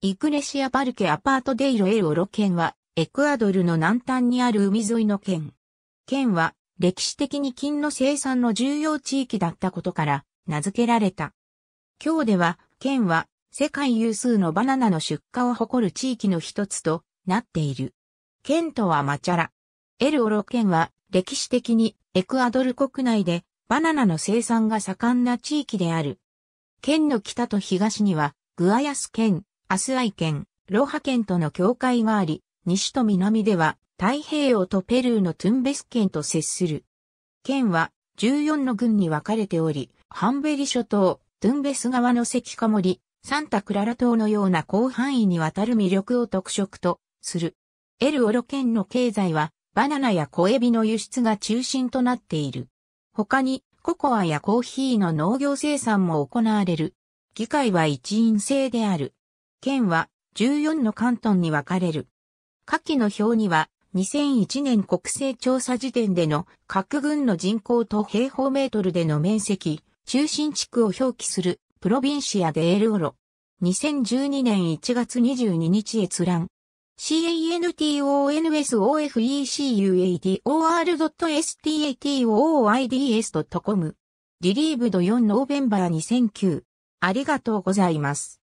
イクレシア・パルケ・アパート・デイロ・エル・オロ県は、エクアドルの南端にある海沿いの県。県は、歴史的に金の生産の重要地域だったことから、名付けられた。今日では、県は、世界有数のバナナの出荷を誇る地域の一つとなっている。県とはマチャラ。エル・オロ県は、歴史的にエクアドル国内でバナナの生産が盛んな地域である。県の北と東には、グアヤス県、アスアイ県、ロハ県との境界があり、西と南では太平洋とペルーのトゥンベス県と接する。県は14の郡に分かれており、ハンベリ諸島、トゥンベス側の関カ森、サンタクララ島のような広範囲にわたる魅力を特色とする。エルオロ県の経済はバナナや小エビの輸出が中心となっている。他にココアやコーヒーの農業生産も行われる。議会は一員制である。県は14の関東に分かれる。下記の表には2001年国勢調査時点での各軍の人口と平方メートルでの面積、中心地区を表記するプロビンシアでエルオロ。2012年1月22日閲覧。cantonsofecuador.statooids.com リリーブド4ノーベンバー2009。ありがとうございます。